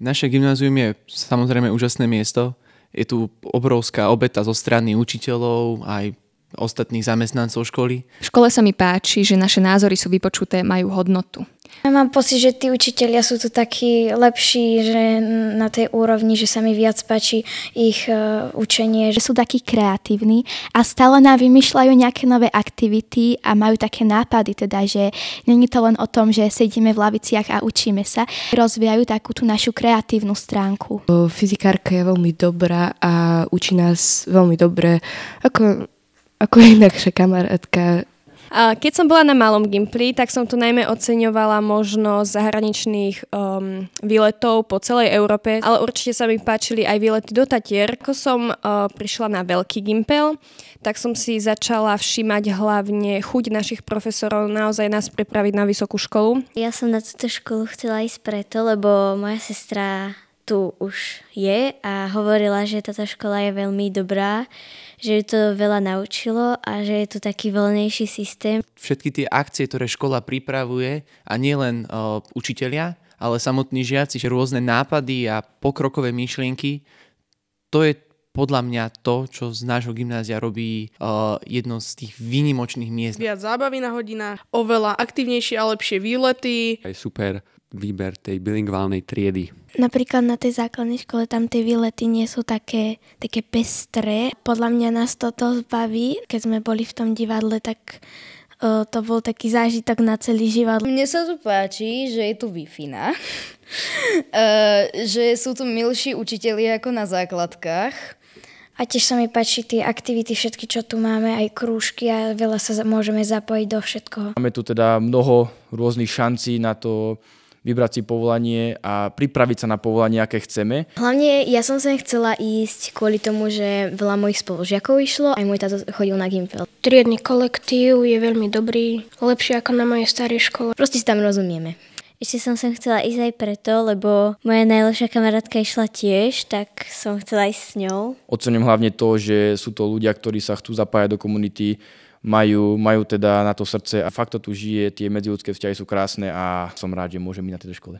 Naše gymnázium je samozrejme úžasné miesto. Je tu obrovská obeta zo strany učiteľov, aj ostatných zamestnancov školy? V škole sa mi páči, že naše názory sú vypočuté, majú hodnotu. Ja mám pocit, že tí učiteľia sú tu takí lepší, že na tej úrovni, že sa mi viac páči ich uh, učenie. Že sú takí kreatívni a stále nám vymýšľajú nejaké nové aktivity a majú také nápady, teda, že není to len o tom, že sedíme v laviciach a učíme sa. Rozvíjajú takú tú našu kreatívnu stránku. Fyzikárka je veľmi dobrá a učí nás veľmi dobre, ako ako inakšia kamarátka. Keď som bola na malom Gimpli, tak som tu najmä oceňovala možnosť zahraničných um, výletov po celej Európe, ale určite sa mi páčili aj výlety do Tatier. Ako som uh, prišla na veľký Gimpel, tak som si začala všímať hlavne chuť našich profesorov naozaj nás pripraviť na vysokú školu. Ja som na túto školu chcela ísť preto, lebo moja sestra tu už je a hovorila, že táto škola je veľmi dobrá, že ju to veľa naučilo a že je tu taký voľnejší systém. Všetky tie akcie, ktoré škola pripravuje a nielen uh, učiteľia, ale samotní žiaci, že rôzne nápady a pokrokové myšlienky, to je podľa mňa to, čo z nášho gymnázia robí uh, jedno z tých výnimočných miest. Viac zábavy na hodinách, oveľa aktívnejšie a lepšie výlety. Aj super výber tej bilingválnej triedy. Napríklad na tej základnej škole tam tie výlety nie sú také, také pestré. Podľa mňa nás toto zbaví. Keď sme boli v tom divadle, tak E, to bol taký zážitok na celý život. Mne sa tu páči, že je tu wi e, že sú tu milší učitelia ako na základkách. A tiež sa mi páči tie aktivity, všetky, čo tu máme, aj krúžky a veľa sa môžeme zapojiť do všetkoho. Máme tu teda mnoho rôznych šancí na to, vybrať si povolanie a pripraviť sa na povolanie, aké chceme. Hlavne ja som sem chcela ísť kvôli tomu, že veľa mojich spolužiakov išlo, aj môj táto chodil na Gimfel. Triedny kolektív je veľmi dobrý, lepšie ako na mojej starej škole. Proste si tam rozumieme. Ešte som sem chcela ísť aj preto, lebo moja najlepšia kamarátka išla tiež, tak som chcela ísť s ňou. Ocením hlavne to, že sú to ľudia, ktorí sa chcú zapájať do komunity, majú, majú teda na to srdce a fakt to tu žije, tie medziludské vzťahy sú krásne a som rád, že môžem byť na tejto škole.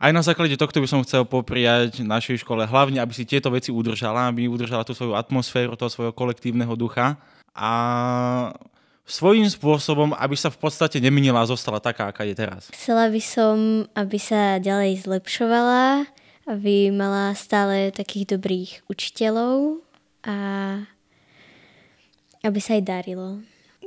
Aj na základe tohto by som chcel popriať našej škole, hlavne aby si tieto veci udržala, aby udržala tú svoju atmosféru, toho svojho kolektívneho ducha a svojím spôsobom, aby sa v podstate neminila a zostala taká, aká je teraz. Chcela by som, aby sa ďalej zlepšovala, aby mala stále takých dobrých učiteľov a aby sa jej darilo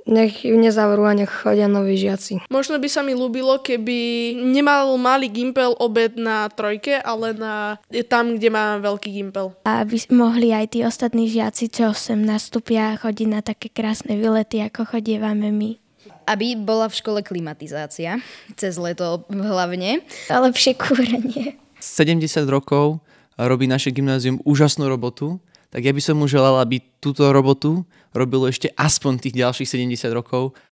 nech ju nezavrú a nech chodia noví žiaci. Možno by sa mi ľúbilo, keby nemal malý gimpel obed na trojke, ale na, tam, kde má veľký gimpel. Aby mohli aj tí ostatní žiaci, čo sem nastúpia, chodiť na také krásne vylety, ako chodievame my. Aby bola v škole klimatizácia, cez leto hlavne. Ale však kúrenie. 70 rokov robí naše gymnázium úžasnú robotu tak ja by som mu želal, aby túto robotu robil ešte aspoň tých ďalších 70 rokov